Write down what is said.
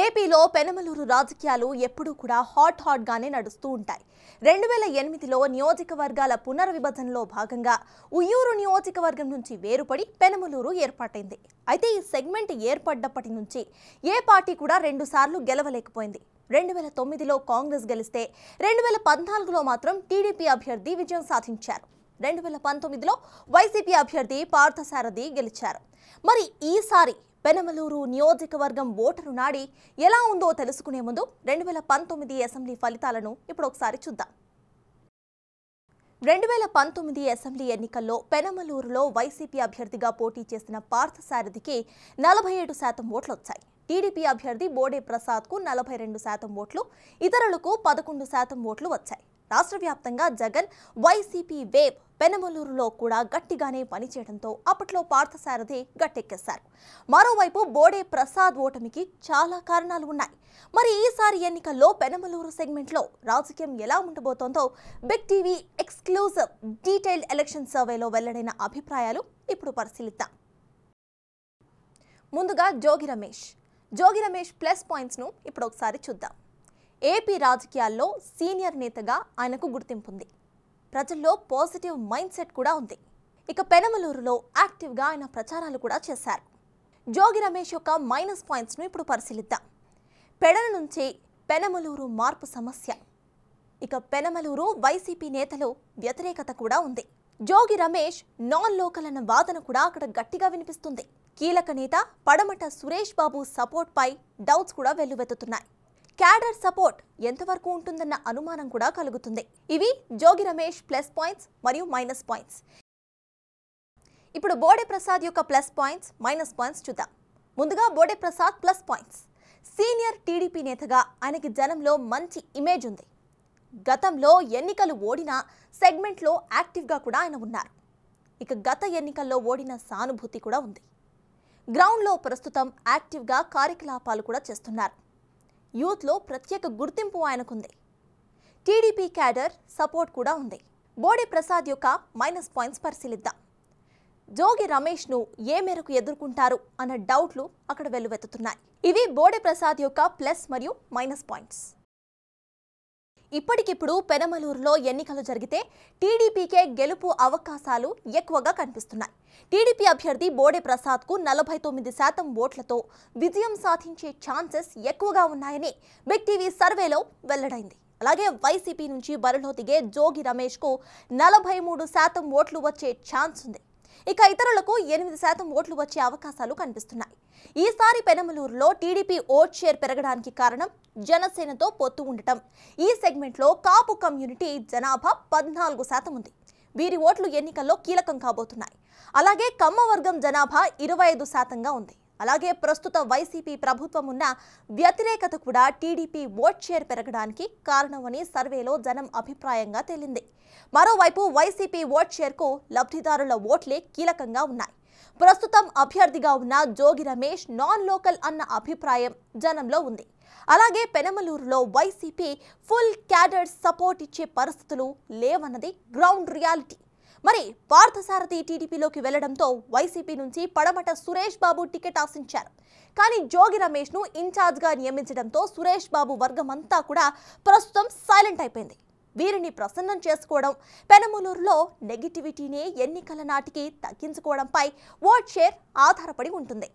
ఏపీలో పెనమలూరు రాజకీయాలు ఎప్పుడూ కూడా హాట్ హాట్గానే నడుస్తూ ఉంటాయి రెండు వేల ఎనిమిదిలో నియోజకవర్గాల పునర్విభజనలో భాగంగా ఉయ్యూరు నియోజకవర్గం నుంచి వేరుపడి పెనమలూరు ఏర్పాటైంది అయితే ఈ సెగ్మెంట్ ఏర్పడ్డప్పటి నుంచి ఏ పార్టీ కూడా రెండుసార్లు గెలవలేకపోయింది రెండు వేల తొమ్మిదిలో కాంగ్రెస్ గెలిస్తే రెండు వేల పద్నాలుగులో మాత్రం టీడీపీ అభ్యర్థి విజయం సాధించారు రెండు వేల పంతొమ్మిదిలో వైసీపీ అభ్యర్థి పార్థసారథి గెలిచారు మరి ఈసారి పెనమలూరు నియోజకవర్గం ఓటరు నాడి ఎలా ఉందో తెలుసుకునే ముందు రెండు వేల పంతొమ్మిది అసెంబ్లీ ఫలితాలను ఇప్పుడు ఒకసారి చూద్దాం రెండు వేల పంతొమ్మిది అసెంబ్లీ ఎన్నికల్లో పెనమలూరులో వైసీపీ అభ్యర్థిగా పోటీ చేసిన పార్థసారథికి నలభై ఏడు శాతం ఓట్లు వచ్చాయి టీడీపీ అభ్యర్థి బోడే ప్రసాద్కు నలభై రెండు శాతం ఓట్లు ఇతరులకు పదకొండు శాతం ఓట్లు వచ్చాయి రాష్ట్ర వ్యాప్తంగా జగన్ వైసీపీ వేవ్ పెనమలూరులో కూడా గట్టిగానే పనిచేయడంతో అప్పట్లో పార్థసారథి గట్టెక్కేశారు మరోవైపు బోడే ప్రసాద్ ఓటమికి చాలా కారణాలు ఉన్నాయి మరి ఈసారి ఎన్నికల్లో పెనమలూరు సెగ్మెంట్లో రాజకీయం ఎలా ఉండబోతోందో big TV exclusive detailed election సర్వేలో వెల్లడైన అభిప్రాయాలు ఇప్పుడు పరిశీలిద్దాం ముందుగా జోగి రమేష్ జోగి రమేష్ ప్లస్ పాయింట్స్ను ఇప్పుడు ఒకసారి చూద్దాం ఏపీ రాజకీయాల్లో సీనియర్ నేతగా ఆయనకు గుర్తింపుంది ప్రజల్లో పాజిటివ్ మైండ్ సెట్ కూడా ఉంది ఇక పెనమలూరులో యాక్టివ్గా ఆయన ప్రచారాలు కూడా చేశారు జోగి రమేష్ యొక్క మైనస్ పాయింట్స్ను ఇప్పుడు పరిశీలిద్దాం పెడల నుంచి పెనమలూరు మార్పు సమస్య ఇక పెనమలూరు వైసీపీ నేతలు వ్యతిరేకత కూడా ఉంది జోగి రమేష్ నాన్ లోకల్ అన్న వాదన కూడా అక్కడ గట్టిగా వినిపిస్తుంది కీలక నేత పడమట సురేష్ బాబు సపోర్ట్పై డౌట్స్ కూడా వెల్లువెత్తుతున్నాయి క్యాడర్ సపోర్ట్ ఎంతవరకు ఉంటుందన్న అనుమానం కూడా కలుగుతుంది ఇవి జోగి రమేష్ ప్లస్ పాయింట్స్ మరియు మైనస్ పాయింట్స్ ఇప్పుడు బోడే ప్రసాద్ యొక్క ప్లస్ పాయింట్స్ మైనస్ పాయింట్స్ చూద్దాం ముందుగా Bode Prasad plus points senior TDP నేతగా ఆయనకి జనంలో మంచి ఇమేజ్ ఉంది గతంలో ఎన్నికలు ఓడిన సెగ్మెంట్లో యాక్టివ్గా కూడా ఆయన ఉన్నారు ఇక గత ఎన్నికల్లో ఓడిన సానుభూతి కూడా ఉంది గ్రౌండ్లో ప్రస్తుతం యాక్టివ్గా కార్యకలాపాలు కూడా చేస్తున్నారు యూత్లో ప్రత్యేక గుర్తింపు ఆయనకుంది టీడీపీ క్యాడర్ సపోర్ట్ కూడా ఉంది బోడి ప్రసాద్ యొక్క మైనస్ పాయింట్స్ పరిశీలిద్దాం జోగి రమేష్ను ఏ మేరకు ఎదుర్కొంటారు అన్న డౌట్లు అక్కడ వెల్లువెత్తుతున్నాయి ఇవి బోడి ప్రసాద్ యొక్క ప్లస్ మరియు మైనస్ పాయింట్స్ ఇప్పటికిప్పుడు పెనమలూరులో ఎన్నికలు జరిగితే టీడీపీకే గెలుపు అవకాశాలు ఎక్కువగా కనిపిస్తున్నాయి టీడీపీ అభ్యర్థి బోడే ప్రసాద్కు నలభై తొమ్మిది శాతం ఓట్లతో విజయం సాధించే ఛాన్సెస్ ఎక్కువగా ఉన్నాయని బిగ్ టీవీ సర్వేలో వెల్లడైంది అలాగే వైసీపీ నుంచి బరిలో దిగే జోగి రమేష్కు నలభై మూడు శాతం ఓట్లు వచ్చే ఛాన్స్ ఉంది ఇక ఇతరులకు ఎనిమిది శాతం ఓట్లు వచ్చే అవకాశాలు కనిపిస్తున్నాయి ఈసారి పెనమలూరులో టీడీపీ ఓట్ షేర్ పెరగడానికి కారణం జనసేనతో పొత్తు ఉండటం ఈ సెగ్మెంట్లో కాపు కమ్యూనిటీ జనాభా పద్నాలుగు శాతం ఉంది వీరి ఓట్లు ఎన్నికల్లో కీలకం కాబోతున్నాయి అలాగే కమ్మ వర్గం జనాభా ఇరవై ఐదు శాతంగా ఉంది అలాగే ప్రస్తుత వైసీపీ ప్రభుత్వం ఉన్న వ్యతిరేకత కూడా టీడీపీ ఓట్ షేర్ పెరగడానికి కారణమని సర్వేలో జనం అభిప్రాయంగా తేలింది మరోవైపు వైసీపీ ఓట్ షేర్కు లబ్ధిదారుల ఓట్లే కీలకంగా ఉన్నాయి ప్రస్తుతం అభ్యర్థిగా ఉన్న జోగి రమేష్ నాన్ లోకల్ అన్న అభిప్రాయం జనంలో ఉంది అలాగే పెనమలూరులో వైసీపీ ఫుల్ క్యాడర్ సపోర్ట్ ఇచ్చే పరిస్థితులు లేవన్నది గ్రౌండ్ రియాలిటీ మరి పార్థసారథి టీడీపీలోకి వెళ్లడంతో వైసీపీ నుంచి పడమట సురేష్ బాబు టికెట్ ఆశించారు కానీ జోగి రమేష్ను ఇన్ఛార్జ్గా నియమించడంతో సురేష్ బాబు వర్గమంతా కూడా ప్రస్తుతం సైలెంట్ అయిపోయింది వీరిని ప్రసన్నం చేసుకోవడం పెనమలూరులో నెగిటివిటీనే ఎన్నికల నాటికి తగ్గించుకోవడంపై ఓట్ షేర్ ఆధారపడి ఉంటుంది